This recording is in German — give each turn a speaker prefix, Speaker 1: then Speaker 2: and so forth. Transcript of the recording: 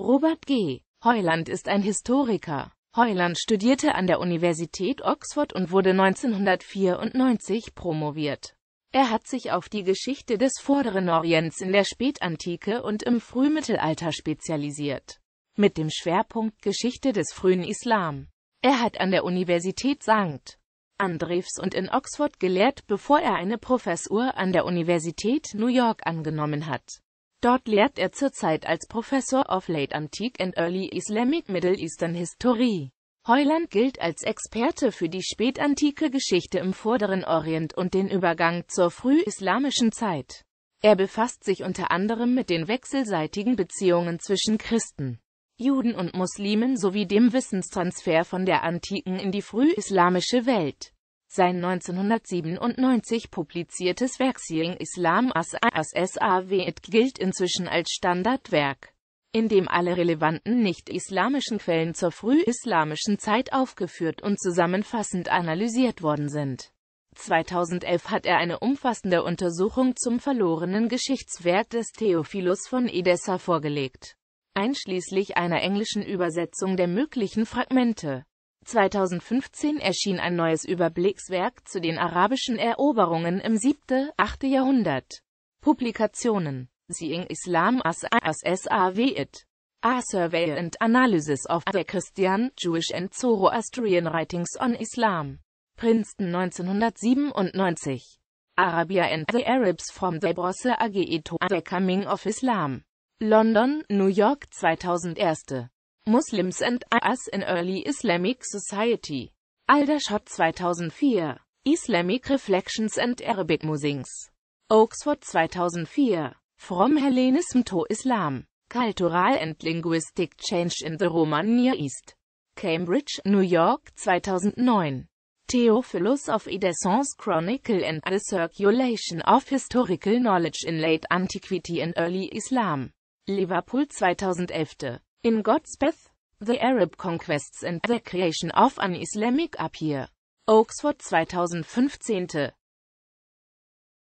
Speaker 1: Robert G. Heuland ist ein Historiker. Heuland studierte an der Universität Oxford und wurde 1994 promoviert. Er hat sich auf die Geschichte des Vorderen Orients in der Spätantike und im Frühmittelalter spezialisiert, mit dem Schwerpunkt Geschichte des frühen Islam. Er hat an der Universität St. Andrews und in Oxford gelehrt, bevor er eine Professur an der Universität New York angenommen hat. Dort lehrt er zurzeit als Professor of Late Antique and Early Islamic Middle Eastern History. Heuland gilt als Experte für die spätantike Geschichte im Vorderen Orient und den Übergang zur frühislamischen Zeit. Er befasst sich unter anderem mit den wechselseitigen Beziehungen zwischen Christen, Juden und Muslimen sowie dem Wissenstransfer von der antiken in die frühislamische Welt. Sein 1997 publiziertes Werk Seeing Islam as Assawaid gilt inzwischen als Standardwerk, in dem alle relevanten nicht-islamischen Quellen zur frühislamischen Zeit aufgeführt und zusammenfassend analysiert worden sind. 2011 hat er eine umfassende Untersuchung zum verlorenen Geschichtswerk des Theophilus von Edessa vorgelegt, einschließlich einer englischen Übersetzung der möglichen Fragmente. 2015 erschien ein neues Überblickswerk zu den arabischen Eroberungen im 7., 8. Jahrhundert. Publikationen Seeing Islam as SAW it. A Survey and Analysis of the Christian, Jewish and Zoroastrian Writings on Islam. Princeton 1997. Arabia and the Arabs from the Brosse Age to the Coming of Islam. London, New York 2001. Muslims and Us in Early Islamic Society. Aldershot 2004. Islamic Reflections and Arabic Musings. Oxford 2004. From Hellenism to Islam. Cultural and Linguistic Change in the Roman Near East. Cambridge, New York 2009. Theophilus of Edessence Chronicle and the Circulation of Historical Knowledge in Late Antiquity and Early Islam. Liverpool 2011. In God's Path, The Arab Conquests and the Creation of an Islamic Empire. Oxford 2015